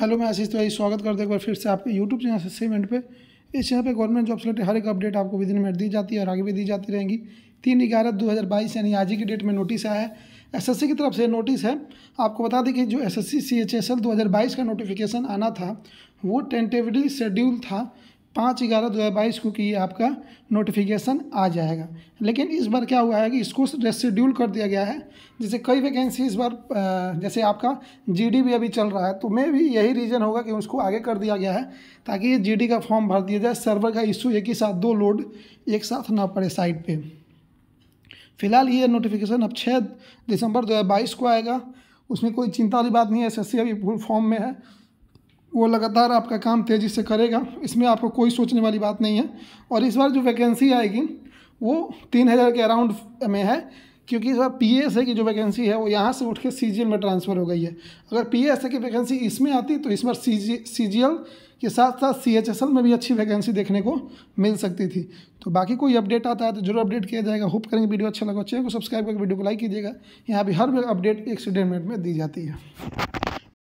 hello मैं आशीष तिवारी स्वागत करते एक बार फिर से आपके यूट्यूब चैनल सेम एंड पे इस चैनल पे गवर्नमेंट जॉब सेलेक्ट हर एक अपडेट आपको विदिन मिनट दी जाती है और आगे भी दी जाती रहेंगी तीन ग्यारह दो हज़ार बाईस यानी आज ही की डेट में नोटिस आया है एसएससी की तरफ से नोटिस है आपको बता दें कि जो दो हज़ार बाईस का नोटिफिकेशन आना था वो टेंटेवली शेड्यूल था पाँच ग्यारह दो हज़ार बाईस को कि आपका नोटिफिकेशन आ जाएगा लेकिन इस बार क्या हुआ है कि इसको रेसिड्यूल कर दिया गया है जैसे कई वैकेंसी इस बार जैसे आपका जीडी भी अभी चल रहा है तो मे भी यही रीज़न होगा कि उसको आगे कर दिया गया है ताकि ये जीडी का फॉर्म भर दिया जाए सर्वर का इशू एक ही साथ दो लोड एक साथ ना पड़े साइट पर फिलहाल ये नोटिफिकेशन अब छः दिसंबर दो को आएगा उसमें कोई चिंता वाली बात नहीं है एस अभी फुल फॉर्म में है वो लगातार आपका काम तेज़ी से करेगा इसमें आपको कोई सोचने वाली बात नहीं है और इस बार जो वैकेंसी आएगी वो तीन हज़ार के अराउंड में है क्योंकि इस बार पी एस ए की जो वैकेंसी है वो यहाँ से उठ के सी जी एल में ट्रांसफ़र हो गई है अगर पी एस ए की वैकेंसी इसमें आती तो इस बार सी जी सी जी एल के साथ साथ सी एच एस एल में भी अच्छी वैकेंसी देखने को मिल सकती थी तो बाकी कोई अपडेट आता है तो जरूर अपडेट किया जाएगा होप करेंगे वीडियो अच्छा लगा चैनल को सब्सक्राइब करके वीडियो को लाइक कीजिएगा यहाँ भी हर अपडेट एक से डेढ़ मिनट में दी जाती है